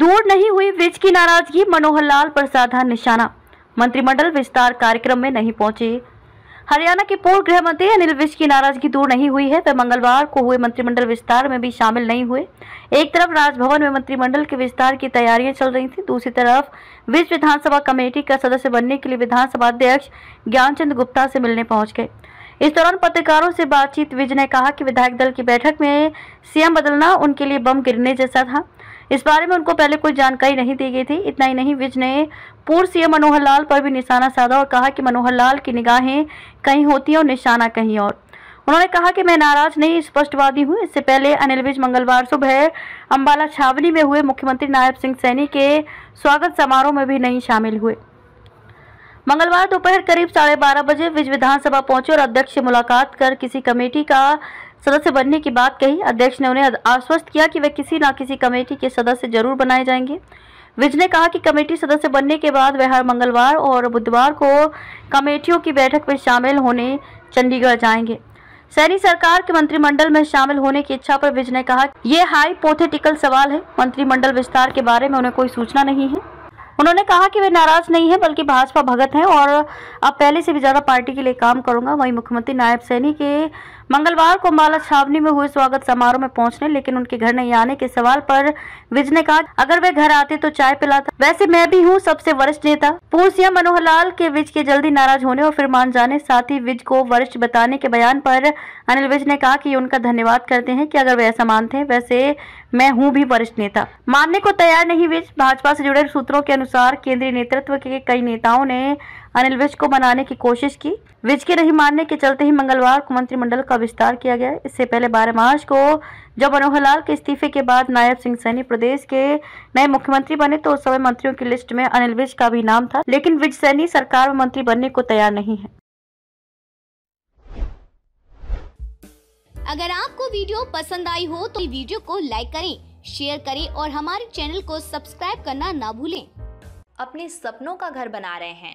दूर नहीं हुई विज की नाराजगी मनोहर लाल पर साधा निशाना मंत्रिमंडल विस्तार कार्यक्रम में नहीं पहुंचे हरियाणा के पूर्व गृह मंत्री अनिल विज की नाराजगी दूर नहीं हुई है वह मंगलवार को हुए मंत्रिमंडल विस्तार में भी शामिल नहीं हुए एक तरफ राजभवन में मंत्रिमंडल के विस्तार की तैयारियां चल रही थी दूसरी तरफ विज विधानसभा कमेटी का सदस्य बनने के लिए विधानसभा अध्यक्ष ज्ञानचंद गुप्ता से मिलने पहुंच गए इस दौरान पत्रकारों से बातचीत विज ने कहा कि विधायक दल की बैठक में सीएम बदलना उनके लिए बम गिरने जैसा था इस बारे में उनको पहले कोई जानकारी नहीं दी गई थी इतना ही नहीं विज ने पूर्व सीएम मनोहर लाल पर भी निशाना साधा और कहा कि मनोहर लाल की निगाहें कहीं होती हैं और निशाना कहीं और उन्होंने कहा कि मैं नाराज नहीं स्पष्टवादी हूं इससे पहले अनिल विज मंगलवार सुबह अम्बाला छावनी में हुए मुख्यमंत्री नायब सिंह सैनी के स्वागत समारोह में भी नहीं शामिल हुए मंगलवार दोपहर करीब साढ़े बारह बजे विज विधानसभा पहुंचे और अध्यक्ष से मुलाकात कर किसी कमेटी का सदस्य बनने की बात कही अध्यक्ष ने उन्हें आश्वस्त किया कि वे किसी न किसी कमेटी के सदस्य जरूर बनाए जाएंगे विज ने कहा कि कमेटी सदस्य बनने के बाद वह हर मंगलवार और बुधवार को कमेटियों की बैठक में शामिल होने चंडीगढ़ जाएंगे सैनी सरकार के मंत्रिमंडल में शामिल होने की इच्छा पर विज ने कहा ये हाईपोथेटिकल सवाल है मंत्रिमंडल विस्तार के बारे में उन्हें कोई सूचना नहीं है उन्होंने कहा कि वे नाराज नहीं है बल्कि भाजपा भगत हैं और अब पहले से भी ज़्यादा पार्टी के लिए काम करूंगा वहीं मुख्यमंत्री नायब सैनी के मंगलवार को अम्बाला छावनी में हुए स्वागत समारोह में पहुंचने लेकिन उनके घर नहीं आने के सवाल पर विज ने कहा अगर वे घर आते तो चाय पिलाता वैसे मैं भी हूँ सबसे वरिष्ठ नेता पूर्व सीएम मनोहर लाल के विज के जल्दी नाराज होने और फिर मान जाने साथ ही विज को वरिष्ठ बताने के बयान पर अनिल विज ने कहा कि उनका धन्यवाद करते हैं कि अगर वे ऐसा मानते हैं वैसे मैं हूँ भी वरिष्ठ नेता मानने को तैयार नहीं विज भाजपा से जुड़े सूत्रों के अनुसार केंद्रीय नेतृत्व के कई नेताओं ने अनिल विज को बनाने की कोशिश की विज के नहीं मानने के चलते ही मंगलवार को मंत्रिमंडल का विस्तार किया गया इससे पहले बारह मार्च को जब मनोहर लाल के इस्तीफे के बाद नायब सिंह सैनी प्रदेश के नए मुख्यमंत्री बने तो उस समय मंत्रियों की लिस्ट में अनिल विज का भी नाम था लेकिन विज सैनी सरकार में मंत्री बनने को तैयार नहीं है अगर आपको वीडियो पसंद आई हो तो वीडियो को लाइक करें शेयर करें और हमारे चैनल को सब्सक्राइब करना ना भूलें अपने सपनों का घर बना रहे हैं